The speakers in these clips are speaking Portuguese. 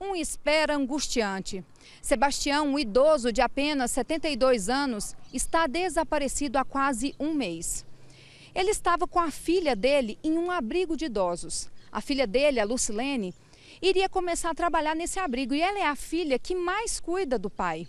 uma espera angustiante. Sebastião, um idoso de apenas 72 anos, está desaparecido há quase um mês. Ele estava com a filha dele em um abrigo de idosos. A filha dele, a Lucilene, iria começar a trabalhar nesse abrigo e ela é a filha que mais cuida do pai.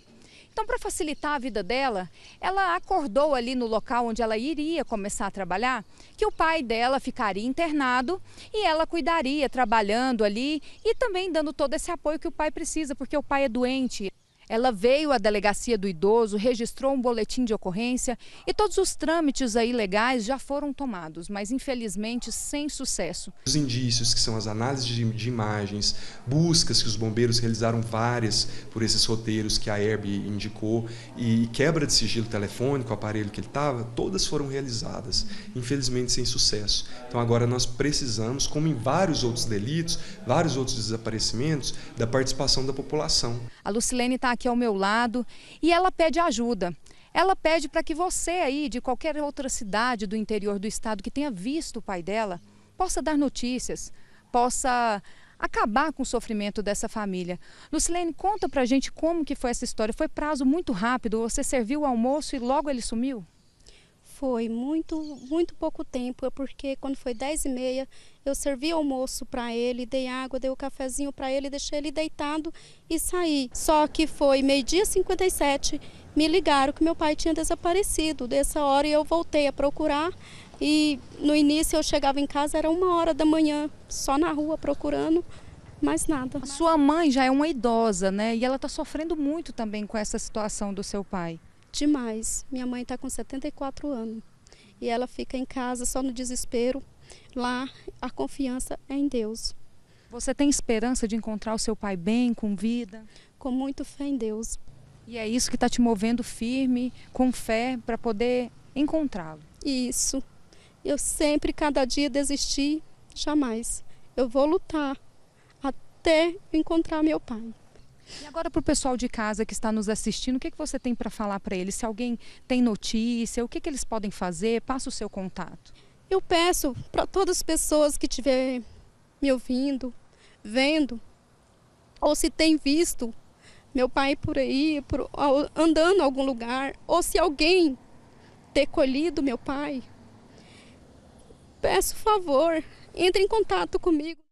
Então, para facilitar a vida dela, ela acordou ali no local onde ela iria começar a trabalhar que o pai dela ficaria internado e ela cuidaria trabalhando ali e também dando todo esse apoio que o pai precisa, porque o pai é doente. Ela veio à delegacia do idoso, registrou um boletim de ocorrência e todos os trâmites aí legais já foram tomados, mas infelizmente sem sucesso. Os indícios, que são as análises de, de imagens, buscas que os bombeiros realizaram várias por esses roteiros que a Herb indicou e quebra de sigilo telefônico, o aparelho que ele estava, todas foram realizadas, infelizmente sem sucesso. Então agora nós precisamos, como em vários outros delitos, vários outros desaparecimentos, da participação da população. A Lucilene está aqui aqui ao é meu lado e ela pede ajuda. Ela pede para que você aí, de qualquer outra cidade do interior do estado que tenha visto o pai dela, possa dar notícias, possa acabar com o sofrimento dessa família. Lucilene, conta para a gente como que foi essa história. Foi prazo muito rápido, você serviu o almoço e logo ele sumiu? Foi muito, muito pouco tempo, é porque quando foi 10 e meia, eu servi almoço para ele, dei água, dei o um cafezinho para ele, deixei ele deitado e saí. Só que foi meio-dia 57, me ligaram que meu pai tinha desaparecido. Dessa hora eu voltei a procurar e no início eu chegava em casa, era uma hora da manhã, só na rua procurando mais nada. Sua mãe já é uma idosa, né? E ela está sofrendo muito também com essa situação do seu pai demais. Minha mãe está com 74 anos e ela fica em casa só no desespero. Lá a confiança é em Deus. Você tem esperança de encontrar o seu pai bem, com vida? Com muito fé em Deus. E é isso que está te movendo firme, com fé, para poder encontrá-lo. Isso. Eu sempre, cada dia, desisti, jamais. Eu vou lutar até encontrar meu pai. E agora para o pessoal de casa que está nos assistindo, o que, que você tem para falar para eles? Se alguém tem notícia, o que, que eles podem fazer? Passa o seu contato. Eu peço para todas as pessoas que estiverem me ouvindo, vendo, ou se tem visto meu pai por aí, por, andando em algum lugar, ou se alguém ter colhido meu pai, peço favor, entre em contato comigo.